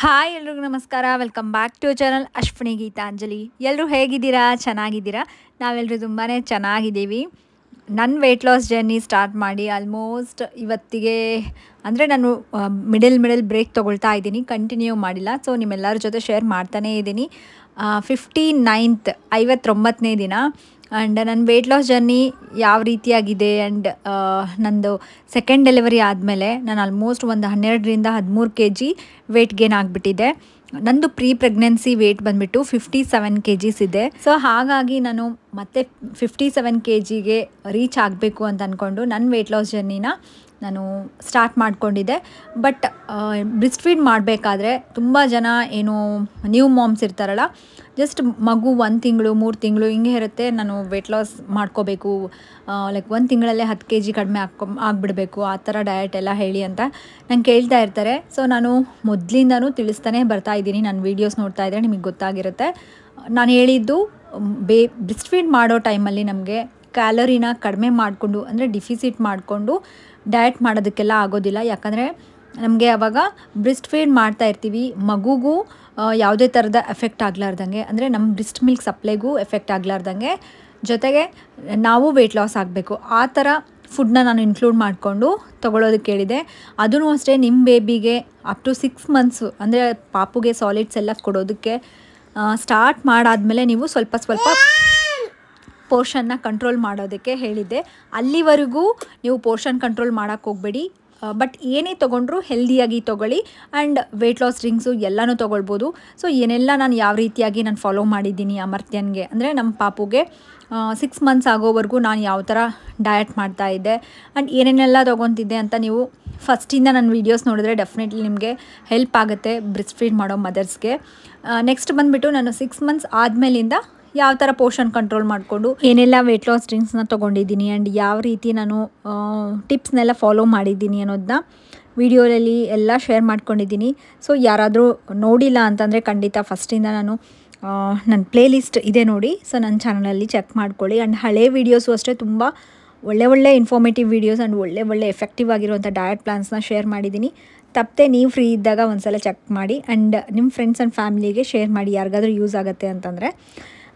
hi ಎಲ್ರಿಗೂ ನಮಸ್ಕಾರ welcome back to channel Ashwini Geetanjali ಎಲ್ಲರೂ ಹೇಗಿದ್ದೀರಾ ಚೆನ್ನಾಗಿದ್ದೀರಾ ನಾವೆಲ್ಲರೂ ತುಂಬಾ ಚೆನ್ನಾಗಿದ್ದೀವಿ ನನ್ನ ವೆಯ್ಟ್ ಲಾಸ್ ಜರ್ನಿ ಸ್ಟಾರ್ಟ್ ಮಾಡಿ ಆಲ್ಮೋಸ್ಟ್ ಇವತ್ತಿಗೆ ಅಂದರೆ ನಾನು ಮಿಡಲ್ ಮಿಡಲ್ ಬ್ರೇಕ್ ತೊಗೊಳ್ತಾ ಇದ್ದೀನಿ ಕಂಟಿನ್ಯೂ ಮಾಡಿಲ್ಲ ಸೊ ನಿಮ್ಮೆಲ್ಲರ ಜೊತೆ ಶೇರ್ ಮಾಡ್ತಾನೇ ಇದ್ದೀನಿ ಫಿಫ್ಟಿ ನೈನ್ತ್ ಐವತ್ತೊಂಬತ್ತನೇ ದಿನ ಆ್ಯಂಡ್ uh, ನನ್ನ ವೆಯ್ಟ್ ಲಾಸ್ ಜರ್ನಿ ಯಾವ ರೀತಿಯಾಗಿದೆ ಆ್ಯಂಡ್ uh, ನಂದು ಸೆಕೆಂಡ್ ಡೆಲಿವರಿ ಆದಮೇಲೆ ನಾನು ಆಲ್ಮೋಸ್ಟ್ ಒಂದು ಹನ್ನೆರಡರಿಂದ ಹದಿಮೂರು ಕೆ ಜಿ ವೆಯ್ಟ್ ಗೇನ್ ಆಗಿಬಿಟ್ಟಿದೆ ನಂದು ಪ್ರೀ ಪ್ರೆಗ್ನೆನ್ಸಿ ವೆಯ್ಟ್ ಬಂದುಬಿಟ್ಟು ಫಿಫ್ಟಿ ಸೆವೆನ್ ಕೆ ಜೀಸ್ ಇದೆ ಸೊ ಹಾಗಾಗಿ ನಾನು ಮತ್ತೆ ಫಿಫ್ಟಿ ಸೆವೆನ್ ಕೆ ಜಿಗೆ ರೀಚ್ ಆಗಬೇಕು ಅಂತ ಅಂದ್ಕೊಂಡು ನನ್ನ ವೆಯ್ಟ್ ಲಾಸ್ ಜರ್ನಿನ ನಾನು ಸ್ಟಾರ್ಟ್ ಮಾಡಿಕೊಂಡಿದ್ದೆ ಬಟ್ ಬ್ರಿಸ್ಟ್ uh, ಫೀಡ್ ಮಾಡಬೇಕಾದ್ರೆ ತುಂಬ ಜನ ಏನು ನ್ಯೂ ಮಾಮ್ಸ್ ಇರ್ತಾರಲ್ಲ ಜಸ್ಟ್ ಮಗು ಒಂದು ತಿಂಗಳು ಮೂರು ತಿಂಗಳು ಹಿಂಗೆ ಇರುತ್ತೆ ನಾನು ವೆಯ್ಟ್ ಲಾಸ್ ಮಾಡ್ಕೋಬೇಕು ಲೈಕ್ ಒಂದು ತಿಂಗಳಲ್ಲೇ ಹತ್ತು ಕೆ ಜಿ ಕಡಿಮೆ ಹಾಕೊ ಆಗಿಬಿಡಬೇಕು ಆ ಥರ ಡಯಟ್ ಎಲ್ಲ ಹೇಳಿ ಅಂತ ನಂಗೆ ಕೇಳ್ತಾ ಇರ್ತಾರೆ ಸೊ ನಾನು ಮೊದಲಿಂದನೂ ತಿಳಿಸ್ತಾನೆ ಬರ್ತಾ ಇದ್ದೀನಿ ನಾನು ವೀಡಿಯೋಸ್ ನೋಡ್ತಾ ಇದ್ದರೆ ನಿಮಗೆ ಗೊತ್ತಾಗಿರುತ್ತೆ ನಾನು ಹೇಳಿದ್ದು ಬೇ ಬ್ರೆಸ್ಟ್ ಫೀಡ್ ಮಾಡೋ ಟೈಮಲ್ಲಿ ನಮಗೆ ಕ್ಯಾಲೋರಿನ ಕಡಿಮೆ ಮಾಡಿಕೊಂಡು ಅಂದರೆ ಡಿಫಿಸಿಟ್ ಮಾಡಿಕೊಂಡು ಡಯಟ್ ಮಾಡೋದಕ್ಕೆಲ್ಲ ಆಗೋದಿಲ್ಲ ಯಾಕಂದರೆ ನಮಗೆ ಅವಾಗ ಬ್ರೆಸ್ಟ್ ಫೀಡ್ ಮಾಡ್ತಾ ಇರ್ತೀವಿ ಮಗುಗೂ ಯಾವುದೇ ಥರದ ಎಫೆಕ್ಟ್ ಆಗಲಾರ್ದಂಗೆ ಅಂದರೆ ನಮ್ಮ ಬ್ರಿಸ್ಟ್ ಮಿಲ್ಕ್ ಸಪ್ಲೈಗೂ ಎಫೆಕ್ಟ್ ಆಗಲಾರ್ದಂಗೆ ಜೊತೆಗೆ ನಾವು ವೆಯ್ಟ್ ಲಾಸ್ ಆಗಬೇಕು ಆ ಥರ ಫುಡ್ನ ನಾನು ಇನ್ಕ್ಲೂಡ್ ಮಾಡಿಕೊಂಡು ತೊಗೊಳೋದಕ್ಕೆ ಕೇಳಿದೆ ಅದೂ ಅಷ್ಟೇ ನಿಮ್ಮ ಬೇಬಿಗೆ ಅಪ್ ಟು ಸಿಕ್ಸ್ ಮಂತ್ಸು ಅಂದರೆ ಪಾಪುಗೆ ಸಾಲಿಡ್ಸ್ ಎಲ್ಲ ಕೊಡೋದಕ್ಕೆ ಸ್ಟಾರ್ಟ್ ಮಾಡಾದಮೇಲೆ ನೀವು ಸ್ವಲ್ಪ ಸ್ವಲ್ಪ ಪೋರ್ಷನ್ನ ಕಂಟ್ರೋಲ್ ಮಾಡೋದಕ್ಕೆ ಹೇಳಿದ್ದೆ ಅಲ್ಲಿವರೆಗೂ ನೀವು ಪೋರ್ಷನ್ ಕಂಟ್ರೋಲ್ ಮಾಡೋಕ್ಕೆ ಹೋಗಬೇಡಿ ಬಟ್ ಏನೇ ತೊಗೊಂಡ್ರು ಹೆಲ್ದಿಯಾಗಿ ತೊಗೊಳ್ಳಿ ಆ್ಯಂಡ್ ವೆಯ್ಟ್ ಲಾಸ್ ಡ್ರಿಂಕ್ಸು ಎಲ್ಲನೂ ತೊಗೊಳ್ಬೋದು ಸೊ ಏನೆಲ್ಲ ನಾನು ಯಾವ ರೀತಿಯಾಗಿ ನಾನು ಫಾಲೋ ಮಾಡಿದ್ದೀನಿ ಅಮರ್ತ್ಯನ್ಗೆ ಅಂದರೆ ನಮ್ಮ ಪಾಪುಗೆ ಸಿಕ್ಸ್ ಮಂತ್ಸ್ ಆಗೋವರೆಗೂ ನಾನು ಯಾವ ಥರ ಡಯಟ್ ಮಾಡ್ತಾಯಿದ್ದೆ ಆ್ಯಂಡ್ ಏನೇನೆಲ್ಲ ತೊಗೊತಿದ್ದೆ ಅಂತ ನೀವು ಫಸ್ಟಿಂದ ನನ್ನ ವೀಡಿಯೋಸ್ ನೋಡಿದ್ರೆ ಡೆಫಿನೆಟ್ಲಿ ನಿಮಗೆ ಹೆಲ್ಪ್ ಆಗುತ್ತೆ ಬ್ರಿಸ್ಟ್ ಫೀಡ್ ಮಾಡೋ ಮದರ್ಸ್ಗೆ ನೆಕ್ಸ್ಟ್ ಬಂದುಬಿಟ್ಟು ನಾನು ಸಿಕ್ಸ್ ಮಂತ್ಸ್ ಆದಮೇಲಿಂದ ಯಾವ ಥರ ಪೋರ್ಷನ್ ಕಂಟ್ರೋಲ್ ಮಾಡಿಕೊಂಡು ಏನೆಲ್ಲ ವೆಯ್ಟ್ ಲಾಸ್ ಡ್ರಿಂಕ್ಸ್ನ ತಗೊಂಡಿದ್ದೀನಿ ಆ್ಯಂಡ್ ಯಾವ ರೀತಿ ನಾನು ಟಿಪ್ಸ್ನೆಲ್ಲ ಫಾಲೋ ಮಾಡಿದ್ದೀನಿ ಅನ್ನೋದನ್ನ ವಿಡಿಯೋದಲ್ಲಿ ಎಲ್ಲ ಶೇರ್ ಮಾಡ್ಕೊಂಡಿದ್ದೀನಿ ಸೊ ಯಾರಾದರೂ ನೋಡಿಲ್ಲ ಅಂತಂದರೆ ಖಂಡಿತ ಫಸ್ಟಿಂದ ನಾನು ನನ್ನ ಪ್ಲೇಲಿಸ್ಟ್ ಇದೆ ನೋಡಿ ಸೊ ನನ್ನ ಚಾನಲಲ್ಲಿ ಚೆಕ್ ಮಾಡ್ಕೊಳ್ಳಿ ಆ್ಯಂಡ್ ಹಳೆ ವೀಡಿಯೋಸು ಅಷ್ಟೇ ತುಂಬ ಒಳ್ಳೆ ಒಳ್ಳೆ ಇನ್ಫಾರ್ಮೇಟಿವ್ ವೀಡಿಯೋಸ್ ಆ್ಯಂಡ್ ಒಳ್ಳೆ ಒಳ್ಳೆ ಎಫೆಕ್ಟಿವ್ ಆಗಿರುವಂಥ ಡಯಟ್ ಪ್ಲಾನ್ಸ್ನ ಶೇರ್ ಮಾಡಿದ್ದೀನಿ ತಪ್ಪದೆ ನೀವು ಫ್ರೀ ಇದ್ದಾಗ ಒಂದು ಸಲ ಚೆಕ್ ಮಾಡಿ ಆ್ಯಂಡ್ ನಿಮ್ಮ ಫ್ರೆಂಡ್ಸ್ ಆ್ಯಂಡ್ ಫ್ಯಾಮಿಲಿಗೆ ಶೇರ್ ಮಾಡಿ ಯಾರಿಗಾದ್ರೂ ಯೂಸ್ ಆಗುತ್ತೆ ಅಂತಂದರೆ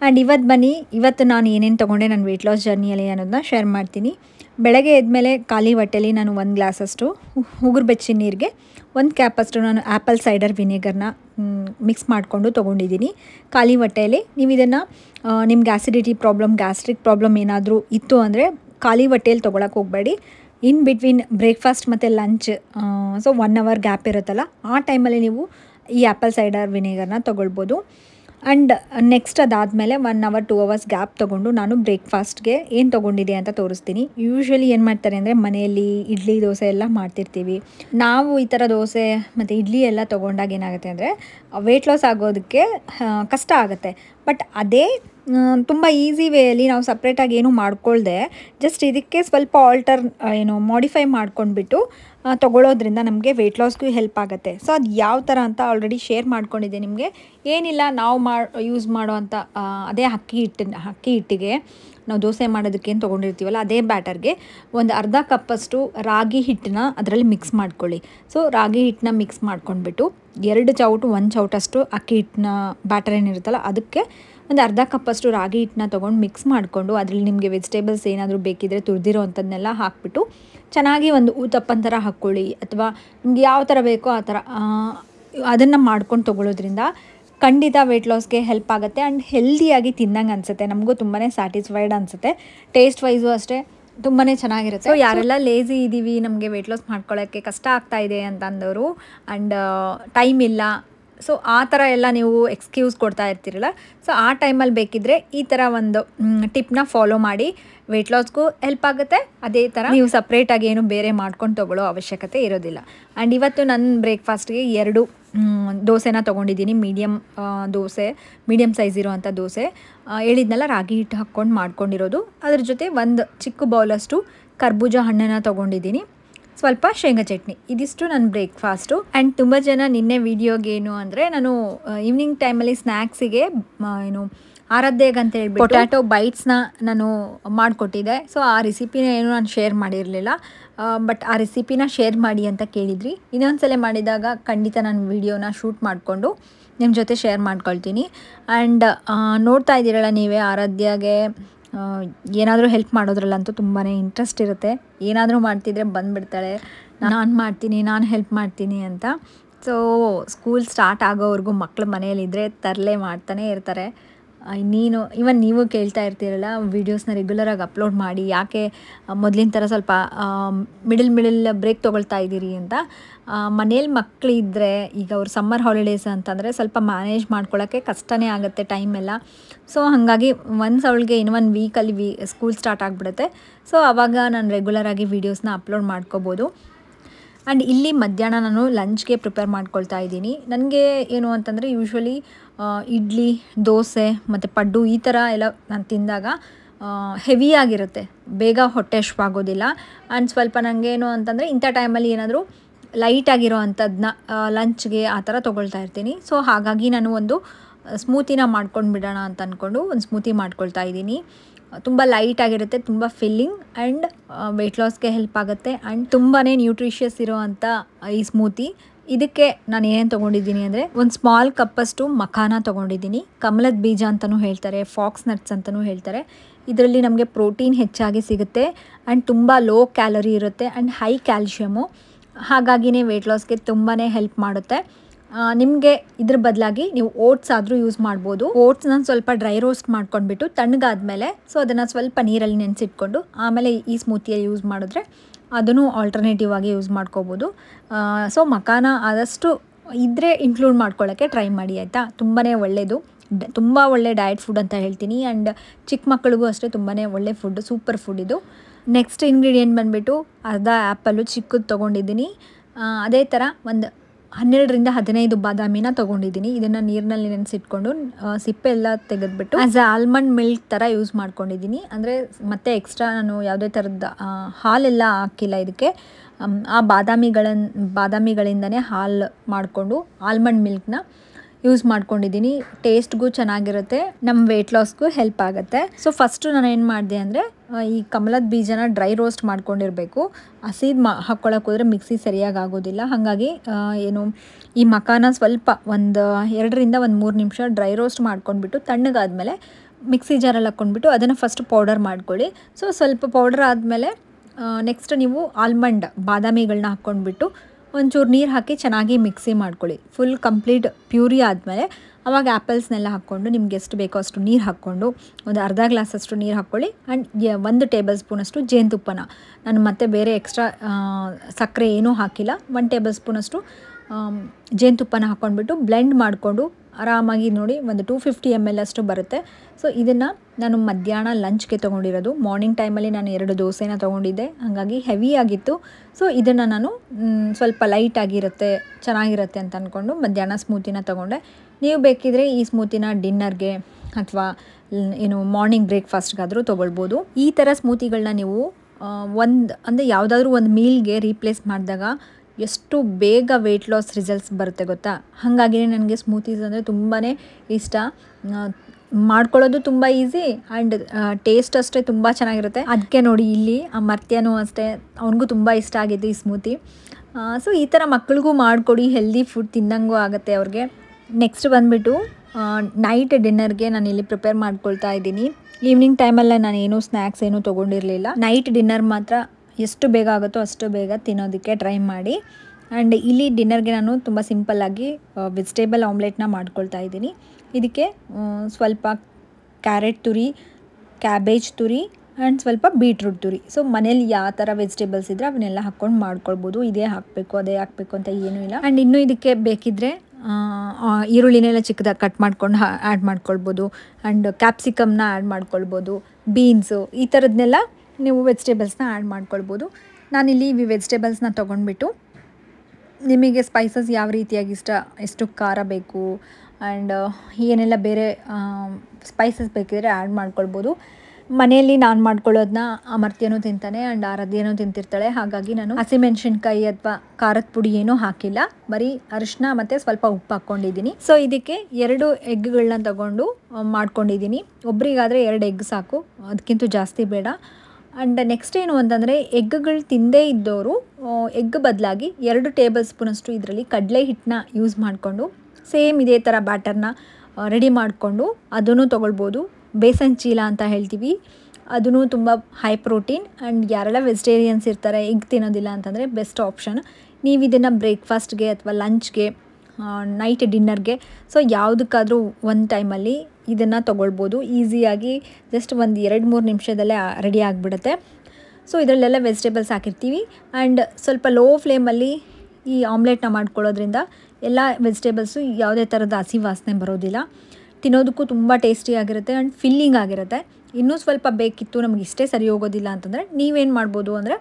ಆ್ಯಂಡ್ ಇವತ್ತು ಬನ್ನಿ ಇವತ್ತು ನಾನು ಏನೇನು ತೊಗೊಂಡೆ ನನ್ನ ವೆಯ್ಟ್ ಲಾಸ್ ಜರ್ನಿಯಲ್ಲಿ ಅನ್ನೋದನ್ನ ಶೇರ್ ಮಾಡ್ತೀನಿ ಬೆಳಗ್ಗೆ ಎದ್ಮೇಲೆ ಖಾಲಿ ಹೊಟ್ಟೆಲಿ ನಾನು ಒಂದು ಗ್ಲಾಸಷ್ಟು ಉಗುರು ಬೆಚ್ಚಿನ ನೀರಿಗೆ ಒಂದು ಕ್ಯಾಪಷ್ಟು ನಾನು ಆ್ಯಪಲ್ ಸೈಡರ್ ವಿನೆಗರ್ನ ಮಿಕ್ಸ್ ಮಾಡಿಕೊಂಡು ತೊಗೊಂಡಿದ್ದೀನಿ ಖಾಲಿ ಹೊಟ್ಟೆಯಲ್ಲಿ ನೀವು ಇದನ್ನು ನಿಮ್ಗೆ ಆ್ಯಸಿಡಿಟಿ ಪ್ರಾಬ್ಲಮ್ ಗ್ಯಾಸ್ಟ್ರಿಕ್ ಪ್ರಾಬ್ಲಮ್ ಏನಾದರೂ ಇತ್ತು ಅಂದರೆ ಖಾಲಿ ಹೊಟ್ಟೆಯಲ್ಲಿ ತೊಗೊಳಕ್ಕೆ ಹೋಗಬೇಡಿ ಇನ್ ಬಿಟ್ವೀನ್ ಬ್ರೇಕ್ಫಾಸ್ಟ್ ಮತ್ತು lunch so one hour gap ಇರುತ್ತಲ್ಲ ಆ ಟೈಮಲ್ಲಿ ನೀವು ಈ ಆ್ಯಪಲ್ ಸೈಡರ್ ವಿನೇಗರ್ನ ತೊಗೊಳ್ಬೋದು ಆ್ಯಂಡ್ ನೆಕ್ಸ್ಟ್ ಅದಾದಮೇಲೆ one hour two hours gap ತೊಗೊಂಡು ನಾನು ಬ್ರೇಕ್ಫಾಸ್ಟ್ಗೆ ಏನು ತೊಗೊಂಡಿದೆ ಅಂತ ತೋರಿಸ್ತೀನಿ ಯೂಶ್ವಲಿ ಏನು ಮಾಡ್ತಾರೆ ಅಂದರೆ ಮನೆಯಲ್ಲಿ ಇಡ್ಲಿ ದೋಸೆ ಎಲ್ಲ ಮಾಡ್ತಿರ್ತೀವಿ ನಾವು ಈ ಥರ ದೋಸೆ ಮತ್ತು ಇಡ್ಲಿ ಎಲ್ಲ ತೊಗೊಂಡಾಗ ಏನಾಗುತ್ತೆ ಅಂದರೆ ವೆಯ್ಟ್ ಲಾಸ್ ಆಗೋದಕ್ಕೆ ಕಷ್ಟ ಆಗುತ್ತೆ ಬಟ್ ಅದೇ ತುಂಬ ಈಸಿ ವೇಯಲ್ಲಿ ನಾವು ಸಪ್ರೇಟಾಗಿ ಏನೂ ಮಾಡ್ಕೊಳ್ದೆ ಜಸ್ಟ್ ಇದಕ್ಕೆ ಸ್ವಲ್ಪ ಆಲ್ಟರ್ ಏನು ಮಾಡಿಫೈ ಮಾಡ್ಕೊಂಡ್ಬಿಟ್ಟು ತೊಗೊಳ್ಳೋದ್ರಿಂದ ನಮಗೆ ವೆಯ್ಟ್ ಲಾಸ್ಗೂ ಹೆಲ್ಪ್ ಆಗುತ್ತೆ ಸೊ ಅದು ಯಾವ ಥರ ಅಂತ ಆಲ್ರೆಡಿ ಶೇರ್ ಮಾಡ್ಕೊಂಡಿದ್ದೆ ನಿಮಗೆ ಏನಿಲ್ಲ ನಾವು ಮಾಡಿ ಯೂಸ್ ಮಾಡೋವಂಥ ಅದೇ ಅಕ್ಕಿ ಹಿಟ್ಟಿನ ಅಕ್ಕಿ ಹಿಟ್ಟಿಗೆ ನಾವು ದೋಸೆ ಮಾಡೋದಕ್ಕೇನು ತೊಗೊಂಡಿರ್ತೀವಲ್ಲ ಅದೇ ಬ್ಯಾಟರ್ಗೆ ಒಂದು ಅರ್ಧ ಕಪ್ಪಷ್ಟು ರಾಗಿ ಹಿಟ್ಟನ್ನ ಅದರಲ್ಲಿ ಮಿಕ್ಸ್ ಮಾಡ್ಕೊಳ್ಳಿ ಸೊ ರಾಗಿ ಹಿಟ್ಟನ್ನ ಮಿಕ್ಸ್ ಮಾಡ್ಕೊಂಡ್ಬಿಟ್ಟು ಎರಡು ಚೌಟು ಒಂದು ಚೌಟಷ್ಟು ಅಕ್ಕಿ ಹಿಟ್ಟನ್ನ ಬ್ಯಾಟರ್ ಏನಿರುತ್ತಲ್ಲ ಅದಕ್ಕೆ ಒಂದು ಅರ್ಧ ಕಪ್ಪಷ್ಟು ರಾಗಿ ಹಿಟ್ಟನ್ನ ತೊಗೊಂಡು ಮಿಕ್ಸ್ ಮಾಡಿಕೊಂಡು ಅದರಲ್ಲಿ ನಿಮಗೆ ವೆಜಿಟೇಬಲ್ಸ್ ಏನಾದರೂ ಬೇಕಿದ್ರೆ ತುರಿದಿರೋ ಅಂಥದ್ದನ್ನೆಲ್ಲ ಹಾಕಿಬಿಟ್ಟು ಚೆನ್ನಾಗಿ ಒಂದು ಊತಪ್ಪನ ಥರ ಹಾಕ್ಕೊಳ್ಳಿ ಅಥವಾ ನಿಮ್ಗೆ ಯಾವ ಥರ ಬೇಕೋ ಆ ಥರ ಅದನ್ನು ಮಾಡ್ಕೊಂಡು ತೊಗೊಳ್ಳೋದ್ರಿಂದ ಖಂಡಿತ ವೆಯ್ಟ್ ಲಾಸ್ಗೆ ಹೆಲ್ಪ್ ಆಗುತ್ತೆ ಆ್ಯಂಡ್ ಹೆಲ್ದಿಯಾಗಿ ತಿನ್ನಂಗೆ ಅನಿಸುತ್ತೆ ನಮಗೂ ತುಂಬಾ ಸ್ಯಾಟಿಸ್ಫೈಡ್ ಅನಿಸುತ್ತೆ ಟೇಸ್ಟ್ ವೈಸು ಅಷ್ಟೇ ತುಂಬಾ ಚೆನ್ನಾಗಿರುತ್ತೆ ಸೊ ಯಾರೆಲ್ಲ ಲೇಜಿ ಇದ್ದೀವಿ ನಮಗೆ ವೆಯ್ಟ್ ಲಾಸ್ ಮಾಡ್ಕೊಳ್ಳೋಕ್ಕೆ ಕಷ್ಟ ಆಗ್ತಾ ಇದೆ ಅಂತ ಆ್ಯಂಡ್ ಟೈಮ್ ಇಲ್ಲ ಸೊ ಆ ಥರ ಎಲ್ಲ ನೀವು ಎಕ್ಸ್ಕ್ಯೂಸ್ ಕೊಡ್ತಾ ಇರ್ತೀರಲ್ಲ ಸೊ ಆ ಟೈಮಲ್ಲಿ ಬೇಕಿದ್ರೆ ಈ ಥರ ಒಂದು ಟಿಪ್ನ ಫಾಲೋ ಮಾಡಿ ವೆಯ್ಟ್ ಲಾಸ್ಗೂ ಹೆಲ್ಪ್ ಆಗುತ್ತೆ ಅದೇ ಥರ ನೀವು ಸಪ್ರೇಟಾಗಿ ಏನು ಬೇರೆ ಮಾಡ್ಕೊಂಡು ತೊಗೊಳ್ಳೋ ಅವಶ್ಯಕತೆ ಇರೋದಿಲ್ಲ ಆ್ಯಂಡ್ ಇವತ್ತು ನನ್ನ ಬ್ರೇಕ್ಫಾಸ್ಟ್ಗೆ ಎರಡು ದೋಸೆನ ತೊಗೊಂಡಿದ್ದೀನಿ ಮೀಡಿಯಮ್ ದೋಸೆ ಮೀಡಿಯಮ್ ಸೈಜ್ ಇರೋವಂಥ ದೋಸೆ ಹೇಳಿದ್ನಲ್ಲ ರಾಗಿ ಹಿಟ್ಟು ಹಾಕ್ಕೊಂಡು ಮಾಡ್ಕೊಂಡಿರೋದು ಅದ್ರ ಜೊತೆ ಒಂದು ಚಿಕ್ಕ ಬೌಲಷ್ಟು ಕರ್ಬೂಜ ಹಣ್ಣನ್ನು ತೊಗೊಂಡಿದ್ದೀನಿ ಸ್ವಲ್ಪ ಶೇಂಗಾ ಚಟ್ನಿ ಇದಿಷ್ಟು ನನ್ನ ಬ್ರೇಕ್ಫಾಸ್ಟು ಆ್ಯಂಡ್ ತುಂಬ ಜನ ನಿನ್ನೆ ವಿಡಿಯೋಗೇನು ಅಂದರೆ ನಾನು ಈವ್ನಿಂಗ್ ಟೈಮಲ್ಲಿ ಸ್ನ್ಯಾಕ್ಸಿಗೆ ಏನು ಆರಾಧ್ಯಗ ಅಂತ ಹೇಳ್ಬಿಟ್ಟು ಪೊಟ್ಯಾಟೊ ಬೈಟ್ಸ್ನ ನಾನು ಮಾಡಿಕೊಟ್ಟಿದ್ದೆ ಸೊ ಆ ರೆಸಿಪಿನ ಏನು ನಾನು ಶೇರ್ ಮಾಡಿರಲಿಲ್ಲ ಬಟ್ ಆ ರೆಸಿಪಿನ ಶೇರ್ ಮಾಡಿ ಅಂತ ಕೇಳಿದ್ರಿ ಇನ್ನೊಂದ್ಸಲ ಮಾಡಿದಾಗ ಖಂಡಿತ ನಾನು ವಿಡಿಯೋನ ಶೂಟ್ ಮಾಡಿಕೊಂಡು ನಿಮ್ಮ ಜೊತೆ ಶೇರ್ ಮಾಡ್ಕೊಳ್ತೀನಿ ಆ್ಯಂಡ್ ನೋಡ್ತಾ ಇದ್ದೀರಲ್ಲ ನೀವೇ ಆರಾಧ್ಯಗೆ ಏನಾದರೂ ಹೆಲ್ಪ್ ಮಾಡೋದ್ರಲ್ಲಂತೂ ತುಂಬಾ ಇಂಟ್ರೆಸ್ಟ್ ಇರುತ್ತೆ ಏನಾದರೂ ಮಾಡ್ತಿದ್ರೆ ಬಂದುಬಿಡ್ತಾಳೆ ನಾನು ಮಾಡ್ತೀನಿ ನಾನು ಹೆಲ್ಪ್ ಮಾಡ್ತೀನಿ ಅಂತ ಸೊ ಸ್ಕೂಲ್ ಸ್ಟಾರ್ಟ್ ಆಗೋವರೆಗೂ ಮಕ್ಕಳು ಮನೆಯಲ್ಲಿದ್ದರೆ ತರಲೆ ಮಾಡ್ತಾನೆ ಇರ್ತಾರೆ ನೀನು ಇವನ್ ನೀವು ಕೇಳ್ತಾ ಇರ್ತೀರಲ್ಲ ವೀಡಿಯೋಸ್ನ ರೆಗ್ಯುಲರಾಗಿ ಅಪ್ಲೋಡ್ ಮಾಡಿ ಯಾಕೆ ಮೊದಲಿನ ಥರ ಸ್ವಲ್ಪ ಮಿಡಲ್ ಮಿಡಲ್ ಬ್ರೇಕ್ ತೊಗೊಳ್ತಾ ಇದ್ದೀರಿ ಅಂತ ಮನೇಲಿ ಮಕ್ಕಳಿದ್ದರೆ ಈಗ ಅವ್ರ ಸಮ್ಮರ್ ಹಾಲಿಡೇಸ್ ಅಂತಂದರೆ ಸ್ವಲ್ಪ ಮ್ಯಾನೇಜ್ ಮಾಡ್ಕೊಳ್ಳೋಕ್ಕೆ ಕಷ್ಟನೇ ಆಗುತ್ತೆ ಟೈಮ್ ಎಲ್ಲ ಸೊ ಹಾಗಾಗಿ ಒನ್ಸ್ ಅವಳಿಗೆ ಇನ್ ಒನ್ ವೀಕಲ್ಲಿ ವೀ ಸ್ಕೂಲ್ ಸ್ಟಾರ್ಟ್ ಆಗಿಬಿಡುತ್ತೆ ಸೊ ಆವಾಗ ನಾನು ರೆಗ್ಯುಲರಾಗಿ ವೀಡಿಯೋಸ್ನ ಅಪ್ಲೋಡ್ ಮಾಡ್ಕೋಬೋದು ಆ್ಯಂಡ್ ಇಲ್ಲಿ ಮಧ್ಯಾಹ್ನ ನಾನು ಲಂಚ್ಗೆ ಪ್ರಿಪೇರ್ ಮಾಡ್ಕೊಳ್ತಾ ಇದ್ದೀನಿ ನನಗೆ ಏನು ಅಂತಂದರೆ ಯೂಶ್ವಲಿ ಇಡ್ಲಿ ದೋಸೆ ಮತ್ತು ಪಡ್ಡು ಈ ಥರ ಎಲ್ಲ ನಾನು ತಿಂದಾಗ ಹೆವಿಯಾಗಿರುತ್ತೆ ಬೇಗ ಹೊಟ್ಟೆ ಆಗೋದಿಲ್ಲ ಆ್ಯಂಡ್ ಸ್ವಲ್ಪ ನನಗೇನು ಅಂತಂದರೆ ಇಂಥ ಟೈಮಲ್ಲಿ ಏನಾದರೂ ಲೈಟಾಗಿರೋ ಅಂಥದ್ದನ್ನ ಲಂಚ್ಗೆ ಆ ಥರ ತೊಗೊಳ್ತಾ ಇರ್ತೀನಿ ಸೊ ಹಾಗಾಗಿ ನಾನು ಒಂದು ಸ್ಮೂತಿನ ಮಾಡ್ಕೊಂಡು ಬಿಡೋಣ ಅಂತ ಅಂದ್ಕೊಂಡು ಒಂದು ಸ್ಮೂತಿ ಮಾಡ್ಕೊಳ್ತಾ ಇದ್ದೀನಿ ತುಂಬ ಲೈಟ್ ಆಗಿರುತ್ತೆ ತುಂಬ ಫಿಲ್ಲಿಂಗ್ ಆ್ಯಂಡ್ ವೆಯ್ಟ್ ಲಾಸ್ಗೆ ಹೆಲ್ಪ್ ಆಗುತ್ತೆ ಆ್ಯಂಡ್ ತುಂಬಾ ನ್ಯೂಟ್ರಿಷಿಯಸ್ ಇರೋವಂಥ ಈ ಸ್ಮೂತಿ ಇದಕ್ಕೆ ನಾನು ಏನೇನು ತೊಗೊಂಡಿದ್ದೀನಿ ಅಂದರೆ ಒಂದು ಸ್ಮಾಲ್ ಕಪ್ಪಷ್ಟು ಮಖಾನ ತೊಗೊಂಡಿದ್ದೀನಿ ಕಮಲದ ಬೀಜ ಅಂತಲೂ ಹೇಳ್ತಾರೆ ಫಾಕ್ಸ್ ನಟ್ಸ್ ಅಂತಲೂ ಹೇಳ್ತಾರೆ ಇದರಲ್ಲಿ ನಮಗೆ ಪ್ರೋಟೀನ್ ಹೆಚ್ಚಾಗಿ ಸಿಗುತ್ತೆ ಆ್ಯಂಡ್ ತುಂಬ ಲೋ ಕ್ಯಾಲರಿ ಇರುತ್ತೆ ಆ್ಯಂಡ್ ಹೈ ಕ್ಯಾಲ್ಶಿಯಮು ಹಾಗಾಗಿನೇ ವೆಯ್ಟ್ ಲಾಸ್ಗೆ ತುಂಬಾ ಹೆಲ್ಪ್ ಮಾಡುತ್ತೆ ನಿಮಗೆ ಇದ್ರ ಬದಲಾಗಿ ನೀವು ಓಟ್ಸ್ ಆದರೂ ಯೂಸ್ ಮಾಡ್ಬೋದು ಓಟ್ಸ್ನ ಸ್ವಲ್ಪ ಡ್ರೈ ರೋಸ್ಟ್ ಮಾಡ್ಕೊಂಡ್ಬಿಟ್ಟು ತಣ್ಣಗಾದ್ಮೇಲೆ ಸೊ ಅದನ್ನು ಸ್ವಲ್ಪ ನೀರಲ್ಲಿ ನೆನೆಸಿಟ್ಕೊಂಡು ಆಮೇಲೆ ಈ ಸ್ಮೂತಿಯಲ್ಲಿ ಯೂಸ್ ಮಾಡಿದ್ರೆ ಅದನ್ನು ಆಲ್ಟರ್ನೇಟಿವ್ ಆಗಿ ಯೂಸ್ ಮಾಡ್ಕೋಬೋದು ಸೊ ಮಕಾನ ಆದಷ್ಟು ಇದ್ರೆ ಇನ್ಕ್ಲೂಡ್ ಮಾಡ್ಕೊಳ್ಳೋಕ್ಕೆ ಟ್ರೈ ಮಾಡಿ ಆಯಿತಾ ತುಂಬಾ ಒಳ್ಳೆಯದು ತುಂಬ ಒಳ್ಳೆ ಡಯಟ್ ಫುಡ್ ಅಂತ ಹೇಳ್ತೀನಿ ಆ್ಯಂಡ್ ಚಿಕ್ಕ ಮಕ್ಕಳಿಗೂ ಅಷ್ಟೇ ತುಂಬಾ ಒಳ್ಳೆ ಫುಡ್ ಸೂಪರ್ ಫುಡ್ ಇದು ನೆಕ್ಸ್ಟ್ ಇಂಗ್ರೀಡಿಯೆಂಟ್ ಬಂದುಬಿಟ್ಟು ಅರ್ಧ ಆ್ಯಪಲ್ಲು ಚಿಕ್ಕದು ತೊಗೊಂಡಿದ್ದೀನಿ ಅದೇ ಥರ ಒಂದು ಹನ್ನೆರಡರಿಂದ ಹದಿನೈದು ಬಾದಾಮಿನ ತೊಗೊಂಡಿದ್ದೀನಿ ಇದನ್ನು ನೀರಿನಲ್ಲಿ ನೆನೆಸಿಟ್ಕೊಂಡು ಸಿಪ್ಪೆ ಎಲ್ಲ ತೆಗೆದುಬಿಟ್ಟು ಆ್ಯಸ್ ಅ ಆಲ್ಮಂಡ್ ಮಿಲ್ಕ್ ಥರ ಯೂಸ್ ಮಾಡ್ಕೊಂಡಿದ್ದೀನಿ ಅಂದರೆ ಮತ್ತೆ ಎಕ್ಸ್ಟ್ರಾ ನಾನು ಯಾವುದೇ ಥರದ ಹಾಲೆಲ್ಲ ಹಾಕಿಲ್ಲ ಇದಕ್ಕೆ ಆ ಬಾದಾಮಿಗಳನ್ನು ಬಾದಾಮಿಗಳಿಂದನೇ ಹಾಲು ಮಾಡಿಕೊಂಡು ಆಲ್ಮಂಡ್ ಮಿಲ್ಕ್ನ ಯೂಸ್ ಮಾಡ್ಕೊಂಡಿದ್ದೀನಿ ಟೇಸ್ಟ್ಗೂ ಚೆನ್ನಾಗಿರುತ್ತೆ ನಮ್ಮ ವೆಯ್ಟ್ ಲಾಸ್ಗೂ ಹೆಲ್ಪ್ ಆಗುತ್ತೆ ಸೊ ಫಸ್ಟು ನಾನು ಏನು ಮಾಡಿದೆ ಅಂದರೆ ಈ ಕಮಲದ ಬೀಜನ ಡ್ರೈ ರೋಸ್ಟ್ ಮಾಡ್ಕೊಂಡಿರಬೇಕು ಹಸಿದು ಮಾ ಹಾಕ್ಕೊಳಕ್ಕೆ ಹೋದರೆ ಮಿಕ್ಸಿ ಸರಿಯಾಗಿ ಆಗೋದಿಲ್ಲ ಹಾಗಾಗಿ ಏನು ಈ ಮಕಾನ ಸ್ವಲ್ಪ ಒಂದು ಎರಡರಿಂದ ಒಂದು ಮೂರು ನಿಮಿಷ ಡ್ರೈ ರೋಸ್ಟ್ ಮಾಡ್ಕೊಂಡ್ಬಿಟ್ಟು ತಣ್ಣಗಾದಮೇಲೆ ಮಿಕ್ಸಿ ಜಾರಲ್ಲಿ ಹಾಕ್ಕೊಂಡ್ಬಿಟ್ಟು ಅದನ್ನು ಫಸ್ಟ್ ಪೌಡರ್ ಮಾಡ್ಕೊಳ್ಳಿ ಸೊ ಸ್ವಲ್ಪ ಪೌಡರ್ ಆದಮೇಲೆ ನೆಕ್ಸ್ಟ್ ನೀವು ಆಲ್ಮಂಡ್ ಬಾದಾಮಿಗಳನ್ನ ಹಾಕ್ಕೊಂಡ್ಬಿಟ್ಟು ಒಂಚೂರು ನೀರು ಹಾಕಿ ಚೆನ್ನಾಗಿ ಮಿಕ್ಸಿ ಮಾಡ್ಕೊಳ್ಳಿ ಫುಲ್ ಕಂಪ್ಲೀಟ್ ಪ್ಯೂರಿ ಆದಮೇಲೆ ಅವಾಗ ಆ್ಯಪಲ್ಸ್ನೆಲ್ಲ ಹಾಕ್ಕೊಂಡು ನಿಮ್ಗೆ ಎಷ್ಟು ಬೇಕೋ ಅಷ್ಟು ನೀರು ಹಾಕ್ಕೊಂಡು ಒಂದು ಅರ್ಧ ಗ್ಲಾಸ್ ಅಷ್ಟು ನೀರು ಹಾಕ್ಕೊಳ್ಳಿ ಆ್ಯಂಡ್ ಒಂದು ಟೇಬಲ್ ಸ್ಪೂನಷ್ಟು ಜೇನುತುಪ್ಪನ ನಾನು ಮತ್ತೆ ಬೇರೆ ಎಕ್ಸ್ಟ್ರಾ ಸಕ್ಕರೆ ಏನೂ ಹಾಕಿಲ್ಲ ಒಂದು ಟೇಬಲ್ ಸ್ಪೂನಷ್ಟು ಜೇನುತುಪ್ಪನ ಹಾಕ್ಕೊಂಡ್ಬಿಟ್ಟು ಬ್ಲೆಂಡ್ ಮಾಡಿಕೊಂಡು ಆರಾಮಾಗಿ ನೋಡಿ ಒಂದು ಟೂ ಫಿಫ್ಟಿ ಎಮ್ ಎಲ್ ಅಷ್ಟು ಬರುತ್ತೆ ಸೊ ಇದನ್ನು ನಾನು ಮಧ್ಯಾಹ್ನ ಲಂಚ್ಗೆ ತೊಗೊಂಡಿರೋದು ಮಾರ್ನಿಂಗ್ ಟೈಮಲ್ಲಿ ನಾನು ಎರಡು ದೋಸೆನ ತೊಗೊಂಡಿದ್ದೆ ಹಾಗಾಗಿ ಹೆವಿ ಆಗಿತ್ತು ಸೊ ಇದನ್ನು ನಾನು ಸ್ವಲ್ಪ ಲೈಟ್ ಆಗಿರುತ್ತೆ ಚೆನ್ನಾಗಿರುತ್ತೆ ಅಂತ ಅಂದ್ಕೊಂಡು ಮಧ್ಯಾಹ್ನ ಸ್ಮೂತಿನ ತೊಗೊಂಡೆ ನೀವು ಬೇಕಿದ್ರೆ ಈ ಸ್ಮೂತಿನ ಡಿನ್ನರ್ಗೆ ಅಥವಾ ಏನು ಮಾರ್ನಿಂಗ್ ಬ್ರೇಕ್ಫಾಸ್ಟ್ಗಾದರೂ ತೊಗೊಳ್ಬೋದು ಈ ಥರ ಸ್ಮೂತಿಗಳನ್ನ ನೀವು ಒಂದು ಅಂದರೆ ಯಾವುದಾದ್ರೂ ಒಂದು ಮೀಲ್ಗೆ ರೀಪ್ಲೇಸ್ ಮಾಡಿದಾಗ ಎಷ್ಟು ಬೇಗ ವೆಯ್ಟ್ ಲಾಸ್ ರಿಸಲ್ಟ್ಸ್ ಬರುತ್ತೆ ಗೊತ್ತಾ ಹಾಗಾಗಿ ನನಗೆ ಸ್ಮೂತೀಸ್ ಅಂದರೆ ತುಂಬಾ ಇಷ್ಟ ಮಾಡ್ಕೊಳ್ಳೋದು ತುಂಬ ಈಸಿ ಆ್ಯಂಡ್ ಟೇಸ್ಟ್ ಅಷ್ಟೇ ತುಂಬ ಚೆನ್ನಾಗಿರುತ್ತೆ ಅದಕ್ಕೆ ನೋಡಿ ಇಲ್ಲಿ ಆ ಮರ್ತ್ಯನೂ ಅಷ್ಟೇ ಅವನಿಗೂ ತುಂಬ ಇಷ್ಟ ಆಗಿದ್ದು ಈ ಸ್ಮೂತಿ ಸೊ ಈ ಥರ ಮಕ್ಳಿಗೂ ಮಾಡಿಕೊಡಿ ಹೆಲ್ದಿ ಫುಡ್ ತಿನ್ನಂಗೂ ಆಗುತ್ತೆ ಅವ್ರಿಗೆ ನೆಕ್ಸ್ಟ್ ಬಂದುಬಿಟ್ಟು ನೈಟ್ ಡಿನ್ನರ್ಗೆ ನಾನು ಇಲ್ಲಿ ಪ್ರಿಪೇರ್ ಮಾಡ್ಕೊಳ್ತಾ ಇದ್ದೀನಿ ಈವ್ನಿಂಗ್ ಟೈಮಲ್ಲೇ ನಾನು ಏನೂ ಸ್ನ್ಯಾಕ್ಸ್ ಏನೂ ತೊಗೊಂಡಿರಲಿಲ್ಲ ನೈಟ್ ಡಿನ್ನರ್ ಮಾತ್ರ ಎಷ್ಟು ಬೇಗ ಆಗುತ್ತೋ ಅಷ್ಟು ಬೇಗ ತಿನ್ನೋದಕ್ಕೆ ಟ್ರೈ ಮಾಡಿ ಆ್ಯಂಡ್ ಇಲ್ಲಿ ಡಿನ್ನರ್ಗೆ ನಾನು ತುಂಬ ಸಿಂಪಲ್ಲಾಗಿ ವೆಜಿಟೇಬಲ್ ಆಮ್ಲೆಟ್ನ ಮಾಡ್ಕೊಳ್ತಾ ಇದ್ದೀನಿ ಇದಕ್ಕೆ ಸ್ವಲ್ಪ ಕ್ಯಾರೆಟ್ ತುರಿ ಕ್ಯಾಬೇಜ್ ತುರಿ ಆ್ಯಂಡ್ ಸ್ವಲ್ಪ ಬೀಟ್ರೂಟ್ ತುರಿ ಸೊ ಮನೇಲಿ ಯಾವ ಥರ ವೆಜಿಟೇಬಲ್ಸ್ ಇದ್ದರೆ ಅವನ್ನೆಲ್ಲ ಹಾಕ್ಕೊಂಡು ಮಾಡ್ಕೊಳ್ಬೋದು ಇದೇ ಹಾಕಬೇಕು ಅದೇ ಹಾಕಬೇಕು ಅಂತ ಏನೂ ಇಲ್ಲ ಆ್ಯಂಡ್ ಇನ್ನೂ ಇದಕ್ಕೆ ಬೇಕಿದ್ದರೆ ಈರುಳ್ಳಿನೆಲ್ಲ ಚಿಕ್ಕದಾಗಿ ಕಟ್ ಮಾಡ್ಕೊಂಡು ಆ್ಯಡ್ ಮಾಡ್ಕೊಳ್ಬೋದು ಆ್ಯಂಡ್ ಕ್ಯಾಪ್ಸಿಕಮ್ನ ಆ್ಯಡ್ ಮಾಡ್ಕೊಳ್ಬೋದು ಬೀನ್ಸು ಈ ಥರದ್ನೆಲ್ಲ ನೀವು ವೆಜಿಟೇಬಲ್ಸ್ನ ಆ್ಯಡ್ ಮಾಡ್ಕೊಳ್ಬೋದು ನಾನಿಲ್ಲಿ ಇವು ವೆಜಿಟೇಬಲ್ಸ್ನ ತೊಗೊಂಡ್ಬಿಟ್ಟು ನಿಮಗೆ ಸ್ಪೈಸಸ್ ಯಾವ ರೀತಿಯಾಗಿ ಇಷ್ಟ ಎಷ್ಟು ಖಾರ ಬೇಕು ಆ್ಯಂಡ್ uh, ಏನೆಲ್ಲ ಬೇರೆ ಸ್ಪೈಸಸ್ um, ಬೇಕಿದ್ರೆ ಆ್ಯಡ್ ಮಾಡ್ಕೊಳ್ಬೋದು ಮನೆಯಲ್ಲಿ ನಾನು ಮಾಡ್ಕೊಳ್ಳೋದನ್ನ ಅಮರ್ತಿಯೂ ತಿಂತಾನೆ ಆ್ಯಂಡ್ ಆರಾಧ್ಯನೂ ತಿಂತಿರ್ತಾಳೆ ಹಾಗಾಗಿ ನಾನು ಹಸಿಮೆಣ್ಸಿನ್ಕಾಯಿ ಅಥವಾ ಖಾರದ ಪುಡಿ ಏನೂ ಹಾಕಿಲ್ಲ ಬರೀ ಅರಿಶಿನ ಮತ್ತು ಸ್ವಲ್ಪ ಉಪ್ಪು ಹಾಕ್ಕೊಂಡಿದ್ದೀನಿ ಸೊ ಇದಕ್ಕೆ ಎರಡು ಎಗ್ಗಳನ್ನ ತಗೊಂಡು uh, ಮಾಡ್ಕೊಂಡಿದ್ದೀನಿ ಒಬ್ರಿಗಾದರೆ ಎರಡು ಎಗ್ ಸಾಕು ಅದಕ್ಕಿಂತ ಜಾಸ್ತಿ ಬೇಡ ಆ್ಯಂಡ್ ನೆಕ್ಸ್ಟ್ ಏನು ಅಂತಂದರೆ ಎಗ್ಗಳು ತಿಂದೇ ಇದ್ದವರು ಎಗ್ ಬದಲಾಗಿ ಎರಡು ಟೇಬಲ್ ಸ್ಪೂನಷ್ಟು ಇದರಲ್ಲಿ ಕಡಲೆ ಹಿಟ್ಟನ್ನ ಯೂಸ್ ಮಾಡಿಕೊಂಡು ಸೇಮ್ ಇದೇ ಥರ ಬ್ಯಾಟರ್ನ ರೆಡಿ ಮಾಡಿಕೊಂಡು ಅದನ್ನು ತೊಗೊಳ್ಬೋದು ಬೇಸನ್ ಚೀಲ ಅಂತ ಹೇಳ್ತೀವಿ ಅದನ್ನು ತುಂಬ ಹೈ ಪ್ರೋಟೀನ್ ಆ್ಯಂಡ್ ಯಾರೆಲ್ಲ ವೆಜಿಟೇರಿಯನ್ಸ್ ಇರ್ತಾರೆ ಎಗ್ ತಿನ್ನೋದಿಲ್ಲ ಅಂತಂದರೆ ಬೆಸ್ಟ್ ಆಪ್ಷನ್ ನೀವು ಇದನ್ನು ಬ್ರೇಕ್ಫಾಸ್ಟ್ಗೆ ಅಥವಾ ಲಂಚ್ಗೆ ನೈಟ್ ಡಿನ್ನರ್ಗೆ ಸೊ ಯಾವುದಕ್ಕಾದರೂ ಒಂದು ಟೈಮಲ್ಲಿ ಇದನ್ನು ತೊಗೊಳ್ಬೋದು ಈಸಿಯಾಗಿ ಜಸ್ಟ್ ಒಂದು ಎರಡು ಮೂರು ನಿಮಿಷದಲ್ಲೇ ರೆಡಿ ಆಗಿಬಿಡುತ್ತೆ ಸೊ ಇದರಲ್ಲೆಲ್ಲ ವೆಜಿಟೇಬಲ್ಸ್ ಹಾಕಿರ್ತೀವಿ ಆ್ಯಂಡ್ ಸ್ವಲ್ಪ ಲೋ ಫ್ಲೇಮಲ್ಲಿ ಈ ಆಮ್ಲೆಟ್ನ ಮಾಡ್ಕೊಳ್ಳೋದ್ರಿಂದ ಎಲ್ಲ ವೆಜಿಟೇಬಲ್ಸು ಯಾವುದೇ ಥರದ ಹಸಿ ವಾಸನೆ ಬರೋದಿಲ್ಲ ತಿನ್ನೋದಕ್ಕೂ ತುಂಬ ಟೇಸ್ಟಿಯಾಗಿರುತ್ತೆ ಆ್ಯಂಡ್ ಫಿಲ್ಲಿಂಗ್ ಆಗಿರುತ್ತೆ ಇನ್ನೂ ಸ್ವಲ್ಪ ಬೇಕಿತ್ತು ನಮಗೆ ಇಷ್ಟೇ ಸರಿ ಹೋಗೋದಿಲ್ಲ ಅಂತಂದರೆ ನೀವೇನು ಮಾಡ್ಬೋದು ಅಂದರೆ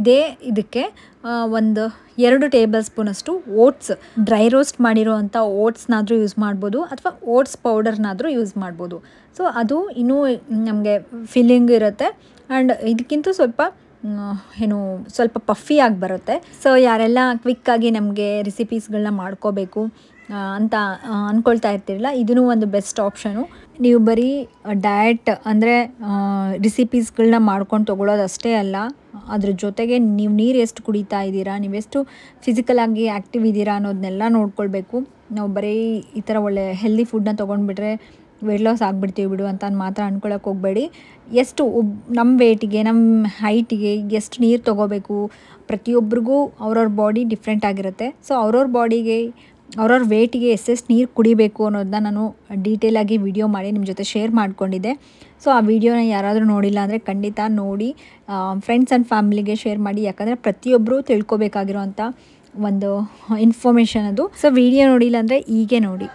ಇದೇ ಇದಕ್ಕೆ ಒಂದು ಎರಡು ಟೇಬಲ್ ಸ್ಪೂನಷ್ಟು ಓಟ್ಸ್ ಡ್ರೈ ರೋಸ್ಟ್ ಮಾಡಿರೋ ಅಂಥ ಓಟ್ಸ್ನಾದರೂ ಯೂಸ್ ಮಾಡ್ಬೋದು ಅಥವಾ ಓಟ್ಸ್ ಪೌಡರ್ನಾದರೂ ಯೂಸ್ ಮಾಡ್ಬೋದು ಸೊ ಅದು ಇನ್ನೂ ನಮಗೆ ಫಿಲ್ಲಿಂಗ್ ಇರುತ್ತೆ ಆ್ಯಂಡ್ ಇದಕ್ಕಿಂತ ಸ್ವಲ್ಪ ಏನು ಸ್ವಲ್ಪ ಪಫಿಯಾಗಿ ಬರುತ್ತೆ ಸೊ ಯಾರೆಲ್ಲ ಕ್ವಿಕ್ಕಾಗಿ ನಮಗೆ ರೆಸಿಪೀಸ್ಗಳನ್ನ ಮಾಡ್ಕೋಬೇಕು ಅಂತ ಅಂದ್ಕೊಳ್ತಾ ಇರ್ತೀರಲ್ಲ ಇದೂ ಒಂದು ಬೆಸ್ಟ್ ಆಪ್ಷನು ನೀವು ಬರೀ ಡಯಟ್ ಅಂದರೆ ರೆಸಿಪೀಸ್ಗಳನ್ನ ಮಾಡ್ಕೊಂಡು ತೊಗೊಳೋದು ಅಷ್ಟೇ ಅಲ್ಲ ಅದ್ರ ಜೊತೆಗೆ ನೀವು ನೀರು ಎಷ್ಟು ಕುಡಿತಾ ಇದ್ದೀರಾ ನೀವೆಷ್ಟು ಫಿಸಿಕಲಾಗಿ ಆ್ಯಕ್ಟಿವ್ ಇದ್ದೀರಾ ಅನ್ನೋದನ್ನೆಲ್ಲ ನೋಡ್ಕೊಳ್ಬೇಕು ನಾವು ಬರೀ ಈ ಥರ ಒಳ್ಳೆ ಹೆಲ್ದಿ ಫುಡ್ನ ತೊಗೊಂಡ್ಬಿಟ್ರೆ ವೆಯ್ಟ್ ಲಾಸ್ ಆಗಿಬಿಡ್ತೀವಿ ಬಿಡು ಅಂತ ಮಾತ್ರ ಅಂದ್ಕೊಳ್ಳೋಕೆ ಹೋಗಬೇಡಿ ಎಷ್ಟು ಒಬ್ ನಮ್ಮ ವೇಟಿಗೆ ನಮ್ಮ ಹೈಟಿಗೆ ಎಷ್ಟು ನೀರು ತೊಗೋಬೇಕು ಪ್ರತಿಯೊಬ್ಬರಿಗೂ ಅವ್ರವ್ರ ಬಾಡಿ ಡಿಫ್ರೆಂಟ್ ಆಗಿರುತ್ತೆ ಸೊ ಅವ್ರವ್ರ ಬಾಡಿಗೆ ಅವ್ರವ್ರ ವೇಟಿಗೆ ಎಷ್ಟೆಷ್ಟು ನೀರು ಕುಡಿಬೇಕು ಅನ್ನೋದನ್ನ ನಾನು ಡೀಟೇಲಾಗಿ ವಿಡಿಯೋ ಮಾಡಿ ನಿಮ್ಮ ಜೊತೆ ಶೇರ್ ಮಾಡಿಕೊಂಡಿದ್ದೆ ಸೊ ಆ ವಿಡಿಯೋನ ಯಾರಾದರೂ ನೋಡಿಲ್ಲ ಅಂದರೆ ಖಂಡಿತ ನೋಡಿ ಫ್ರೆಂಡ್ಸ್ ಆ್ಯಂಡ್ ಫ್ಯಾಮಿಲಿಗೆ ಶೇರ್ ಮಾಡಿ ಯಾಕಂದರೆ ಪ್ರತಿಯೊಬ್ಬರೂ ತಿಳ್ಕೊಬೇಕಾಗಿರೋ ಒಂದು ಇನ್ಫಾರ್ಮೇಷನ್ ಅದು ಸೊ ವಿಡಿಯೋ ನೋಡಿಲ್ಲ ಅಂದರೆ ಹೀಗೆ ನೋಡಿ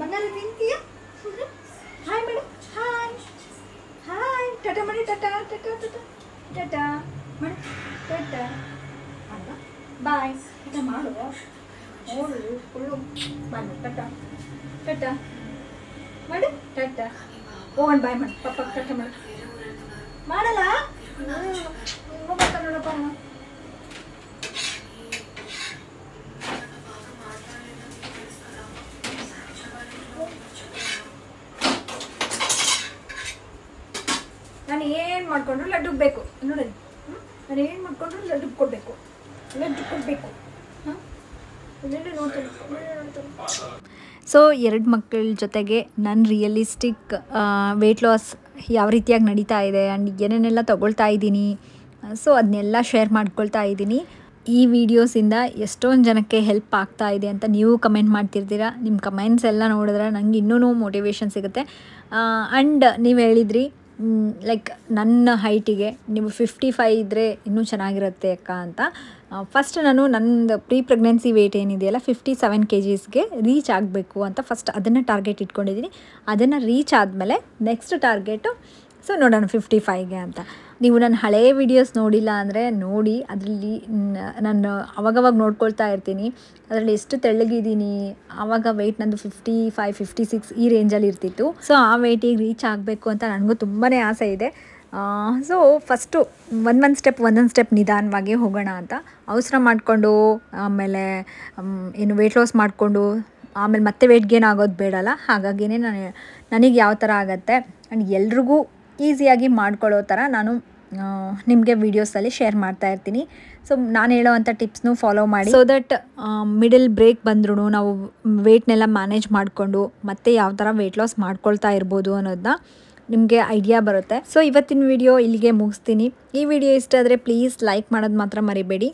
ಮನೇಲಿ ತಿಂತೀಯ ಹಾಯ್ ಮೇಡಮ್ ಹಾಯ್ ಹಾಯ್ ಟಟ ಮಾಡಿ ಟಟ ಟಟ ಟಟ ಟಟ ಮಣಿ ಟಟ ಅಲ್ವಾ ಬಾಯ್ ಟಟ ಮಾಡು ನೋಡು ಫುಲ್ಲು ಬಾಯ್ ಟಟ ಟಟ ಮಾಡು ಟಟ ಹೋಗೋಣ ಬಾಯ್ ಮಾಡಿ ಪಪ್ಪ ಟಟ ಮಾಡಿ ಲಡ್ಡು ಬೇಕು ನೋಡಿ ನಾನು ಏನು ಮಾಡ್ಕೊಂಡ್ರು ಲಡ್ಡು ಕೊಡಬೇಕು ಲಡ್ಡು ಕೊಡಬೇಕು ಸೊ ಎರಡು ಮಕ್ಕಳ ಜೊತೆಗೆ ನನ್ನ ರಿಯಲಿಸ್ಟಿಕ್ ವೆಯ್ಟ್ ಲಾಸ್ ಯಾವ ರೀತಿಯಾಗಿ ನಡೀತಾ ಇದೆ ಆ್ಯಂಡ್ ಏನೇನೆಲ್ಲ ತೊಗೊಳ್ತಾ ಇದ್ದೀನಿ ಸೊ ಅದನ್ನೆಲ್ಲ ಶೇರ್ ಮಾಡ್ಕೊಳ್ತಾ ಇದ್ದೀನಿ ಈ ವಿಡಿಯೋಸಿಂದ ಎಷ್ಟೊಂದು ಜನಕ್ಕೆ ಹೆಲ್ಪ್ ಆಗ್ತಾ ಇದೆ ಅಂತ ನೀವು ಕಮೆಂಟ್ ಮಾಡ್ತಿರ್ತೀರಾ ನಿಮ್ಮ ಕಮೆಂಟ್ಸ್ ಎಲ್ಲ ನೋಡಿದ್ರೆ ನನಗೆ ಇನ್ನೂ ಮೋಟಿವೇಶನ್ ಸಿಗುತ್ತೆ ಆ್ಯಂಡ್ ನೀವು ಹೇಳಿದ್ರಿ ಲೈಕ್ ನನ್ನ ಹೈಟಿಗೆ ನೀವು ಫಿಫ್ಟಿ ಫೈವ್ ಇದ್ದರೆ ಇನ್ನೂ ಚೆನ್ನಾಗಿರುತ್ತೆ ಅಕ್ಕ ಅಂತ ಫಸ್ಟ್ ನಾನು ನಂದು ಪ್ರೀ ಪ್ರೆಗ್ನೆನ್ಸಿ ವೆಯ್ಟ್ ಏನಿದೆಯಲ್ಲ ಫಿಫ್ಟಿ ಸೆವೆನ್ ಕೆ ಜೀಸ್ಗೆ ರೀಚ್ ಆಗಬೇಕು ಅಂತ ಫಸ್ಟ್ ಅದನ್ನು ಟಾರ್ಗೆಟ್ ಇಟ್ಕೊಂಡಿದ್ದೀನಿ ಅದನ್ನು ರೀಚ್ ಆದಮೇಲೆ ನೆಕ್ಸ್ಟ್ ಟಾರ್ಗೆಟು ಸೊ ನೋಡೋಣ ಫಿಫ್ಟಿ ಫೈವ್ಗೆ ಅಂತ ನೀವು ನನ್ನ ಹಳೆಯ ವಿಡಿಯೋಸ್ ನೋಡಿಲ್ಲ ಅಂದರೆ ನೋಡಿ ಅದರಲ್ಲಿ ನಾನು ಅವಾಗವಾಗ ನೋಡ್ಕೊಳ್ತಾ ಇರ್ತೀನಿ ಅದರಲ್ಲಿ ಎಷ್ಟು ತೆಳ್ಳಗಿದ್ದೀನಿ ಆವಾಗ ವೆಯ್ಟ್ ನಂದು ಫಿಫ್ಟಿ ಫೈವ್ ಫಿಫ್ಟಿ ಸಿಕ್ಸ್ ಈ ರೇಂಜಲ್ಲಿ ಇರ್ತಿತ್ತು ಸೊ ಆ ವೆಯ್ಟಿಗೆ ರೀಚ್ ಆಗಬೇಕು ಅಂತ ನನಗೂ ತುಂಬಾ ಆಸೆ ಇದೆ ಸೊ ಫಸ್ಟು ಒಂದೊಂದು ಸ್ಟೆಪ್ ಒಂದೊಂದು ಸ್ಟೆಪ್ ನಿಧಾನವಾಗಿ ಹೋಗೋಣ ಅಂತ ಅವಸರ ಮಾಡಿಕೊಂಡು ಆಮೇಲೆ ಏನು ವೆಯ್ಟ್ ಲಾಸ್ ಮಾಡಿಕೊಂಡು ಆಮೇಲೆ ಮತ್ತೆ ವೆಯ್ಟ್ ಗೇನ್ ಆಗೋದು ಬೇಡಲ್ಲ ಹಾಗಾಗಿನೇ ನಾನು ನನಗೆ ಯಾವ ಥರ ಆಗತ್ತೆ ಆ್ಯಂಡ್ ಎಲ್ರಿಗೂ ಈಸಿಯಾಗಿ ಮಾಡ್ಕೊಳ್ಳೋ ಥರ ನಾನು ನಿಮಗೆ ವೀಡಿಯೋಸಲ್ಲಿ ಶೇರ್ ಮಾಡ್ತಾ ಇರ್ತೀನಿ ಸೊ ನಾನು ಹೇಳೋವಂಥ ಟಿಪ್ಸ್ನು ಫಾಲೋ ಮಾಡಿ ಸೊ ದಟ್ ಮಿಡಲ್ ಬ್ರೇಕ್ ಬಂದ್ರೂ ನಾವು ವೆಯ್ಟ್ನೆಲ್ಲ ಮ್ಯಾನೇಜ್ ಮಾಡಿಕೊಂಡು ಮತ್ತೆ ಯಾವ ಥರ ವೆಯ್ಟ್ ಲಾಸ್ ಮಾಡ್ಕೊಳ್ತಾ ಇರ್ಬೋದು ಅನ್ನೋದನ್ನ ನಿಮಗೆ ಐಡಿಯಾ ಬರುತ್ತೆ ಸೊ ಇವತ್ತಿನ ವಿಡಿಯೋ ಇಲ್ಲಿಗೆ ಮುಗಿಸ್ತೀನಿ ಈ ವಿಡಿಯೋ ಇಷ್ಟ ಆದರೆ ಪ್ಲೀಸ್ ಲೈಕ್ ಮಾಡೋದು ಮಾತ್ರ ಮರಿಬೇಡಿ